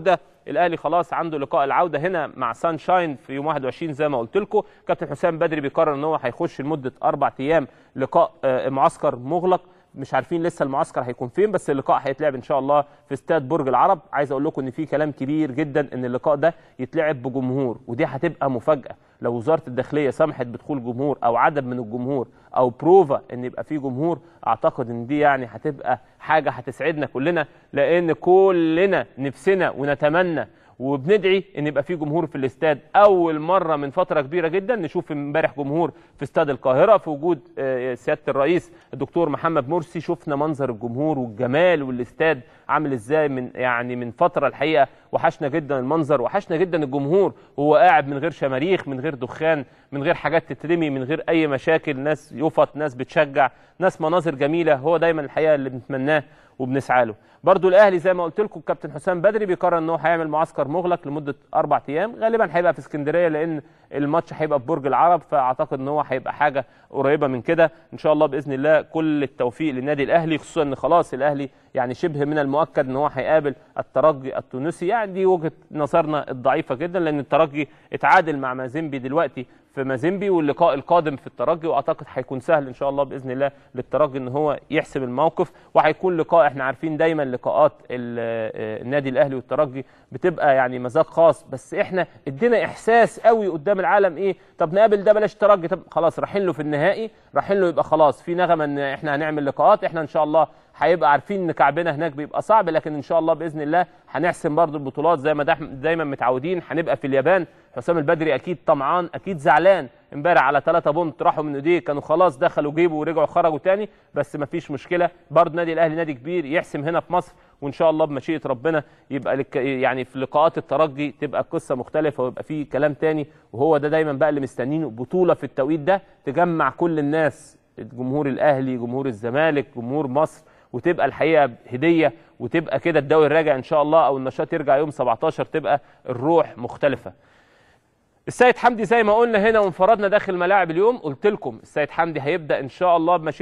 ده الاهلي خلاص عنده لقاء العوده هنا مع سان شاين في يوم 21 زي ما قلت لكم كابتن حسام بدري بيقرر ان هو هيخش لمده اربع ايام لقاء آه، معسكر مغلق مش عارفين لسه المعسكر هيكون فين بس اللقاء هيتلعب ان شاء الله في استاد برج العرب عايز اقول لكم ان في كلام كبير جدا ان اللقاء ده يتلعب بجمهور ودي هتبقى مفاجاه لو وزاره الداخليه سمحت بدخول جمهور او عدد من الجمهور او بروفا ان يبقى في جمهور اعتقد ان دي يعني هتبقى حاجه هتسعدنا كلنا لان كلنا نفسنا ونتمنى وبندعي ان يبقى في جمهور في الاستاد اول مره من فتره كبيره جدا نشوف امبارح جمهور في استاد القاهره في وجود آه، آه، سياده الرئيس الدكتور محمد مرسي شفنا منظر الجمهور والجمال والاستاد عامل ازاي من يعني من فتره الحقيقه وحشنا جدا المنظر وحشنا جدا الجمهور وهو قاعد من غير شماريخ من غير دخان من غير حاجات تترمي من غير اي مشاكل ناس يفط ناس بتشجع ناس مناظر جميله هو دايما الحقيقه اللي بنتمناه وبنسعى له برضو الاهلي زي ما قلت لكم الكابتن حسام بدري بيقرر ان هو هيعمل معسكر مغلق لمده اربع ايام غالبا هيبقى في اسكندريه لان الماتش هيبقى في برج العرب فاعتقد ان هو هيبقى حاجه قريبه من كده ان شاء الله باذن الله كل التوفيق للنادي الاهلي خصوصا ان خلاص الاهلي يعني شبه من المؤكد ان هو هيقابل الترجي التونسي يعني دي وجهه نظرنا الضعيفه جدا لان الترجي اتعادل مع مازيمبي دلوقتي في مازيمبي واللقاء القادم في الترجي واعتقد هيكون سهل ان شاء الله باذن الله للترجي ان هو يحسب الموقف وهيكون لقاء احنا عارفين دايما لقاءات آه، النادي الاهلي والترجي بتبقى يعني مذاق خاص بس احنا ادينا احساس قوي قدام العالم ايه طب نقابل ده بلاش ترجي طب خلاص رايحين له في النهائي رايحين له يبقى خلاص في نغمه ان احنا هنعمل لقاءات احنا ان شاء الله هيبقى عارفين ان كعبنا هناك بيبقى صعب لكن ان شاء الله باذن الله هنحسم برضو البطولات زي ما دايما متعودين هنبقى في اليابان حسام البدري اكيد طمعان اكيد زعلان امبارح على 3 بونت راحوا من ايديه كانوا خلاص دخلوا جيبوا ورجعوا خرجوا تاني بس مفيش مشكله برضه نادي الاهلي نادي كبير يحسم هنا في مصر وان شاء الله بمشيئه ربنا يبقى يعني في لقاءات الترجي تبقى القصه مختلفه ويبقى في كلام تاني وهو ده دايما بقى اللي مستنينه بطوله في التوقيت ده تجمع كل الناس جمهور الاهلي جمهور الزمالك جمهور مصر وتبقى الحقيقه هديه وتبقى كده الدوري راجع ان شاء الله او النشاط يرجع يوم 17 تبقى الروح مختلفه السيد حمدي زي ما قلنا هنا وانفردنا داخل ملاعب اليوم قلت لكم السيد حمدي هيبدا ان شاء الله بمشي